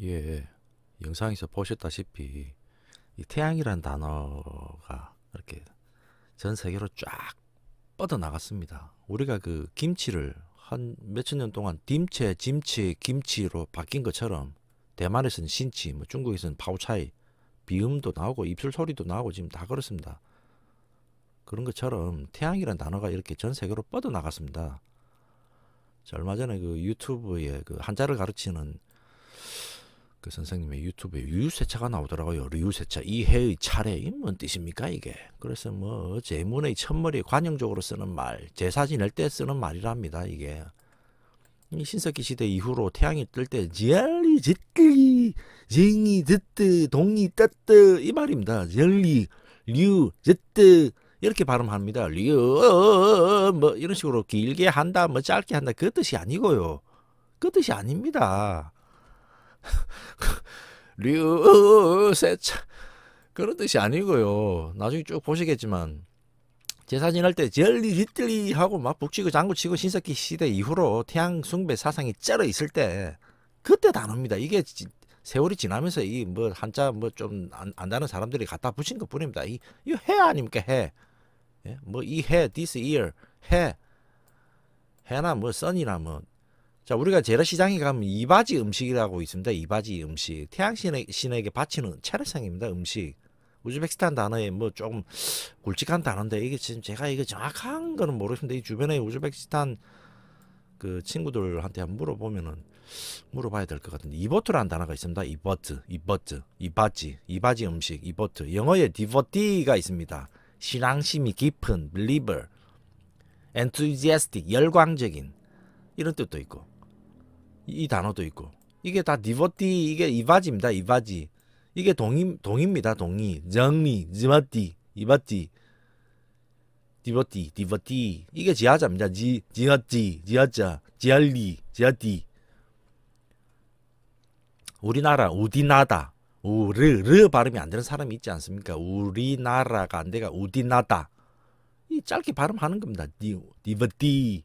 예, 영상에서 보셨다시피 이 태양이란 단어가 이렇게 전 세계로 쫙 뻗어 나갔습니다. 우리가 그 김치를 한 몇천 년 동안 딤채, 짐치, 김치로 바뀐 것처럼 대만에서는 신치, 뭐 중국에서는 파우차이, 비음도 나오고 입술 소리도 나오고 지금 다 그렇습니다. 그런 것처럼 태양이란 단어가 이렇게 전 세계로 뻗어 나갔습니다. 얼마 전에 그 유튜브에 그 한자를 가르치는 그 선생님의 유튜브에 유세차가 나오더라고요. 유세차 이해의 차례 이뭔 뜻입니까 이게? 그래서 뭐 제문의 첫머리 관용적으로 쓰는 말, 제사 지낼 때 쓰는 말이랍니다 이게. 신석기 시대 이후로 태양이 뜰때 지알리 짓기 쟁이 짓뜨 동이 뜨뜨이 말입니다. 열리 류 짓뜨 이렇게 발음합니다. 류뭐 이런 식으로 길게 한다 뭐 짧게 한다 그 뜻이 아니고요. 그 뜻이 아닙니다. 류세차 그런 뜻이 아니고요. 나중에 쭉 보시겠지만 제사 지날 때젤리 리틀리 하고 막 북치고 장구치고 신석기 시대 이후로 태양 숭배 사상이 쩔어 있을 때 그때 단어입니다. 이게 지, 세월이 지나면서 이 뭐 한자 뭐좀 안다는 사람들이 갖다 붙인 것 뿐입니다. 이해 아닙니까 해. 예? 뭐 이 해, this year 해. 해나 뭐 sun이나 뭐 자, 우리가 재래시장에 가면 이바지 음식이라고 있습니다. 이바지 음식. 태양신에게 바치는 체르상입니다. 음식. 우즈베키스탄 단어에 뭐 조금 굵직한 단어인데 이게 지금 제가 이게 정확한 거는 모르겠는데 이 주변에 우즈베키스탄 그 친구들한테 한번 물어보면은 물어봐야 될 것 같은데 이버트라는 단어가 있습니다. 이버트, 이버트, 이바지, 이바지 음식, 이버트. 영어에 디버티가 있습니다. 신앙심이 깊은 believer, enthusiastic, 열광적인 이런 뜻도 있고 이 단어도 있고 이게 다 디버티 이게 이바지입니다 이바지 이게 동이 동입니다 동이 정리 지마티 이바티 디버티 디버티 이게 지하자입니다 지 지하지 지하자 지알리 지하디 우리나라 우디나다 우르 르 발음이 안 되는 사람이 있지 않습니까 우리나라가 안 돼가 우디나다 이 짧게 발음하는 겁니다 디 디버티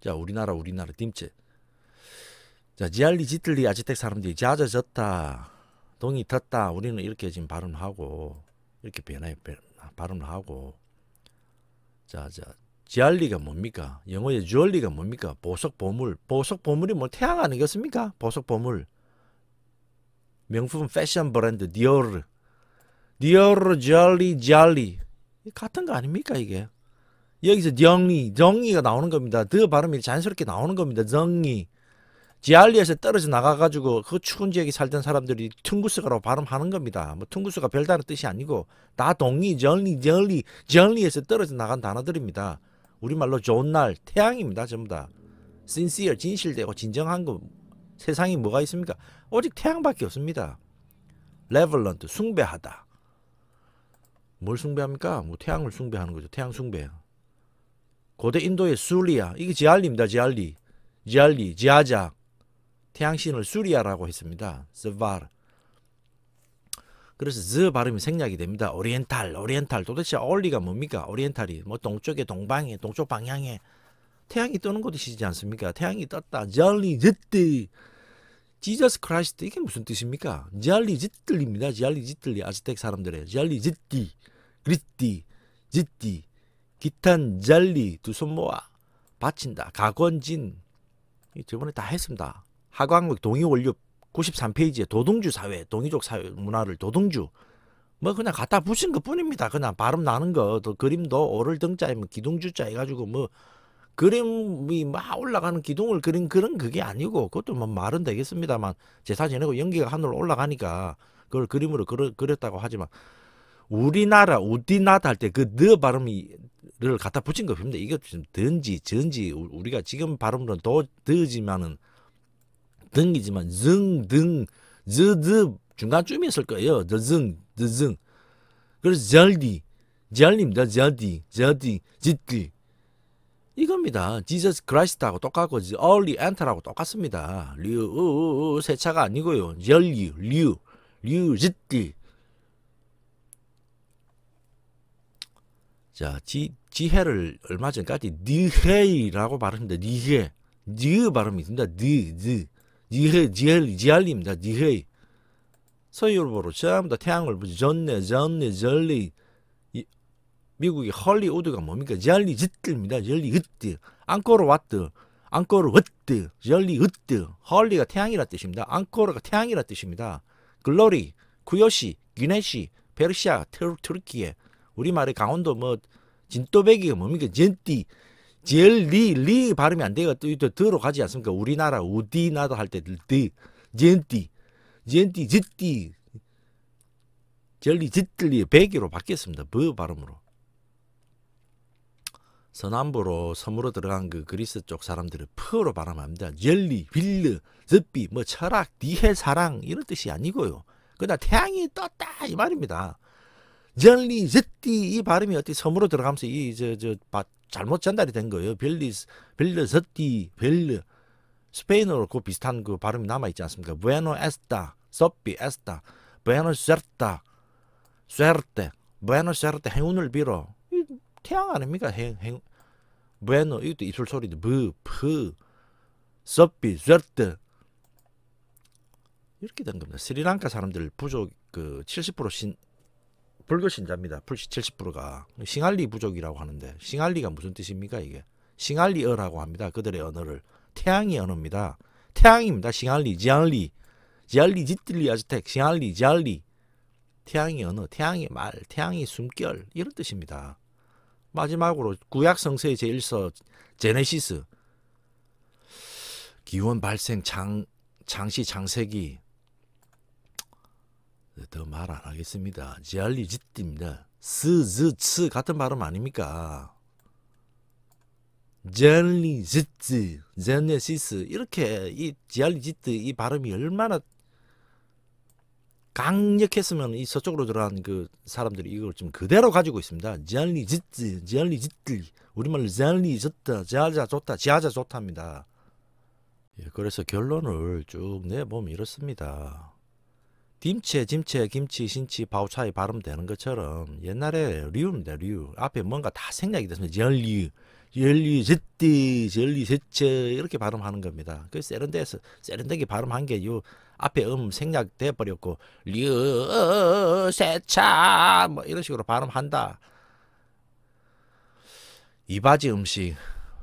자, 우리나라 우리나라 딤체. 자, 지알리 지틀리 아지텍 사람들이 자아졌다 동이 탔다. 우리는 이렇게 지금 발음하고 이렇게 변해 화발음 하고 자, 자. 지알리가 뭡니까? 영어의 주얼리가 뭡니까? 보석 보물. 보석 보물이 뭐 태양 아니겠습니까? 보석 보물. 명품 패션 브랜드 디오르. 디오르 지알리 지알리. 같은 거 아닙니까, 이게? 여기서 정리, 정리가 나오는 겁니다. 더 발음이 자연스럽게 나오는 겁니다. 정리. 지알리에서 떨어져 나가가지고 그 추운 지역에 살던 사람들이 퉁구스가로 발음하는 겁니다. 뭐 퉁구스가 별다른 뜻이 아니고 나 동리, 정리, 정리, 정리에서 떨어져 나간 단어들입니다. 우리말로 좋은 날, 태양입니다. 전부 다. sincere, 진실되고 진정한 거 세상이 뭐가 있습니까? 오직 태양밖에 없습니다. 레벨런트, 숭배하다. 뭘 숭배합니까? 뭐 태양을 숭배하는 거죠. 태양 숭배. 고대 인도의 수리야 이게 지알리입니다. 지알리, 지알리, 지아자 태양신을 수리야라고 했습니다. 스바르. 그래서 즈 발음이 생략이 됩니다. 오리엔탈, 오리엔탈. 도대체 어울리가 뭡니까? 오리엔탈이 뭐 동쪽에 동방에 동쪽 방향에 태양이 뜨는 곳이지 않습니까? 태양이 떴다. 지알리 제트. 지저스 크라이스트 이게 무슨 뜻입니까? 지알리 지틀리입니다. 지알리 지틀리 아즈텍 사람들의 지알리 지띠 그리띠 지띠 기탄 잘리 두 손 모아 바친다. 가건진 저번에 다 했습니다. 하광록 동의 원료 93페이지에 도동주 사회, 동의족 사회 문화를 도동주 뭐 그냥 갖다 붙인 것 뿐입니다. 그냥 발음 나는 거, 또 그림도 오를 등자이면 기둥주자 해가지고 뭐 그림이 막 올라가는 기둥을 그린 그런 그게 아니고 그것도 뭐 말은 되겠습니다만 제사 지내고 연기가 하늘 올라가니까 그걸 그림으로 그렸다고 하지만 우리나라 우디나다 할때그느 발음이 를 갖다 붙인 겁니다. 이게 지금 던지, 전지, 우리가 지금 발음으로는 더, 더지만은, 등이지만, 증, 등, 즈드, 중간쯤이었을 거예요. 더증더증 그래서 젤디젤리입니다젤디젤디 짓디. 이겁니다. 지저스 크라이스트하고 똑같고, 얼리 엔터라고 똑같습니다. 류, 우, 우, 세차가 아니고요. 젤리 류, 류, 짓디. 자, 지, 지혜를 얼마 전까지 니헤이라고 발음합니다. 니헤. 니의 발음이 있습니다. 니, 니. 니헤, 지엘, 지알리입니다. 니헤이. 서유럽으로 처음부터 태양을 보지. 전네, 전네, 전리 미국의 헐리우드가 뭡니까? 젤리 짓들입니다. 젤리 으뜨. 앙코르 왓드. 앙코르 으뜨. 젤리 으뜨. 헐리가 태양이라 뜻입니다. 앙코르가 태양이라 뜻입니다. 글로리, 구요시, 기네시, 페르시아, 트루, 트루키에. 우리말의 강원도 뭐 진또배기가 뭡니까? 젠띠. 젤리, 리 발음이 안 되니까 또 더로 가지 않습니까? 우리나라 우디나도할때 디, 젠띠, 젠띠, 짓띠, 젤리, 짓들리, 배기로 바뀌었습니다. 버 발음으로. 서남부로 섬으로 들어간 그 그리스 쪽 사람들은 퍼로 발음합니다. 젤리, 빌르, 즈비, 뭐 철학, 니해, 사랑 이런 뜻이 아니고요. 그냥 태양이 떴다 이 말입니다. 젤리저띠 이 발음이 어떻게 섬으로 들어가면서 이 저저 잘못 전달이 된 거예요. 벨리 스 벨르저띠 벨르 스페인어로 그 비슷한 그 발음이 남아 있지 않습니까? 부에노 에스타, 서피 에스타, 부에노 쇠타 쇠르테, 부에노 쇠르테 행운을 빌어. 이 태양 아닙니까? 행, 행, 부에노 이것도 입술 소리도 부, 푸, 서피, 쇠르테 이렇게 된 겁니다. 스리랑카 사람들 부족 그 70% 신, 불교신자입니다. 불시 70%가 싱알리 부족이라고 하는데 싱알리가 무슨 뜻입니까 이게? 싱알리어라고 합니다. 그들의 언어를 태양의 언어입니다. 태양입니다. 싱알리 지알리, 지알리 지틀리 아즈텍, 싱알리 지알리 태양의 언어, 태양의 말, 태양의 숨결 이런 뜻입니다. 마지막으로 구약 성서의 제1서 제네시스 기원 발생 장 장시 장세기 더말안 하겠습니다. 지리지띠입니다 스즈츠 같은 발음 아닙니까? 젤리지트, 제네시스 이렇게 이지리지트이 발음이 얼마나 강력했으면 이 서쪽으로 들어간 그 사람들이 이걸 좀 그대로 가지고 있습니다. 젤리지트, 젤리지트 우리말 젤리졌다, 자자 좋다, 자자 좋답니다. 예, 그래서 결론을 쭉 내보면 이렇습니다. 김치에 김치에 김치, 신치, 바우차이 발음되는 것처럼 옛날에 류입니다. 류. 앞에 뭔가 다 생략이 됐습니다. 열류, 열류, 제띠, 열류, 제채 이렇게 발음하는 겁니다. 그 세련돼서 세련되게 발음한 게 요 앞에 음 생략돼 버렸고 류, 세차 뭐 이런 식으로 발음한다. 이바지 음식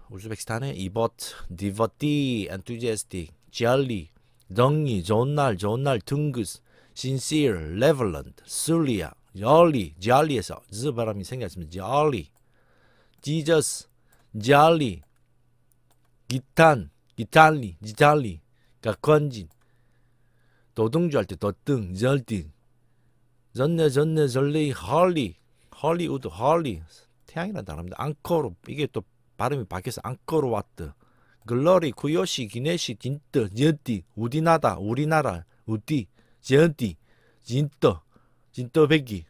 우즈베키스탄의 이버트, 디버티, 엔투지에스틱, 지알리, 덩이, 좋은 날, 좋은 날, 등그스 sincere, reverent, s u r l a jolly, jolly에서 z 바람이 생겼습니다. jolly, Jesus, jolly, 기탄, 기탄리, 지탈리, 가건진 도등주 할때 도등, 절등, 전내 전내 절리, 헐리, 헐리우드, 헐리 태양이라는 단어입니다. 앙코르 이게 또 발음이 바뀌어서 앙코르 왔드. 글로리, 구요시 기네시, 딘트, 녀띠, 우디나다, 우리나라, 우디 g e n 진떠, 진떠배기.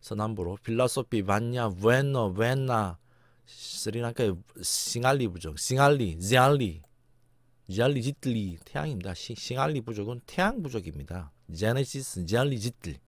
서남부로 필라소피 반냐부너노나 스리랑카의 싱알리 부족, 싱알리, 지알리, 지알리 지틀리 태양입니다. 싱알리 부족은 태양 부족입니다. 제네시스, 지알리 지틀